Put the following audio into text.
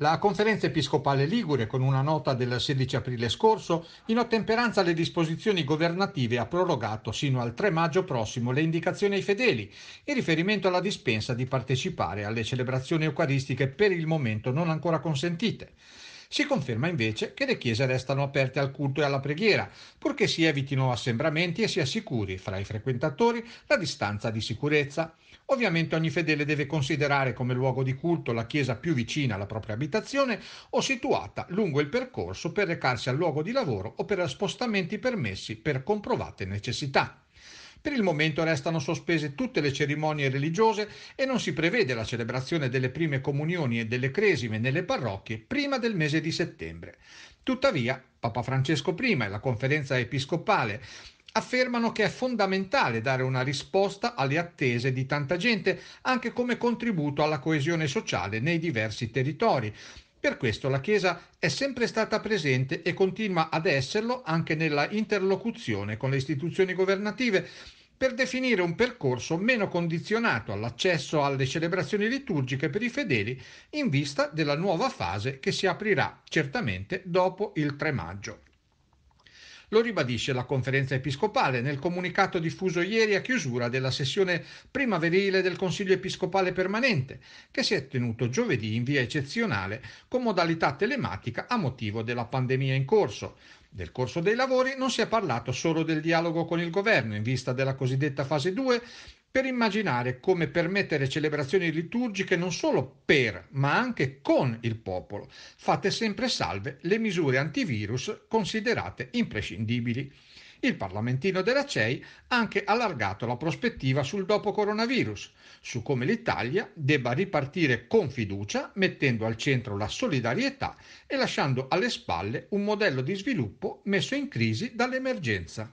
La conferenza episcopale Ligure, con una nota del 16 aprile scorso, in ottemperanza alle disposizioni governative, ha prorogato sino al 3 maggio prossimo le indicazioni ai fedeli in riferimento alla dispensa di partecipare alle celebrazioni eucaristiche per il momento non ancora consentite. Si conferma invece che le chiese restano aperte al culto e alla preghiera, purché si evitino assembramenti e si assicuri fra i frequentatori la distanza di sicurezza. Ovviamente ogni fedele deve considerare come luogo di culto la chiesa più vicina alla propria abitazione o situata lungo il percorso per recarsi al luogo di lavoro o per spostamenti permessi per comprovate necessità. Per il momento restano sospese tutte le cerimonie religiose e non si prevede la celebrazione delle prime comunioni e delle cresime nelle parrocchie prima del mese di settembre. Tuttavia, Papa Francesco I e la conferenza episcopale affermano che è fondamentale dare una risposta alle attese di tanta gente, anche come contributo alla coesione sociale nei diversi territori, per questo la Chiesa è sempre stata presente e continua ad esserlo anche nella interlocuzione con le istituzioni governative per definire un percorso meno condizionato all'accesso alle celebrazioni liturgiche per i fedeli in vista della nuova fase che si aprirà certamente dopo il 3 maggio. Lo ribadisce la conferenza episcopale nel comunicato diffuso ieri a chiusura della sessione primaverile del Consiglio episcopale permanente, che si è tenuto giovedì in via eccezionale con modalità telematica a motivo della pandemia in corso. Nel corso dei lavori non si è parlato solo del dialogo con il governo in vista della cosiddetta fase 2, per immaginare come permettere celebrazioni liturgiche non solo per, ma anche con il popolo, fatte sempre salve le misure antivirus considerate imprescindibili. Il parlamentino della CEI ha anche allargato la prospettiva sul dopo coronavirus, su come l'Italia debba ripartire con fiducia, mettendo al centro la solidarietà e lasciando alle spalle un modello di sviluppo messo in crisi dall'emergenza.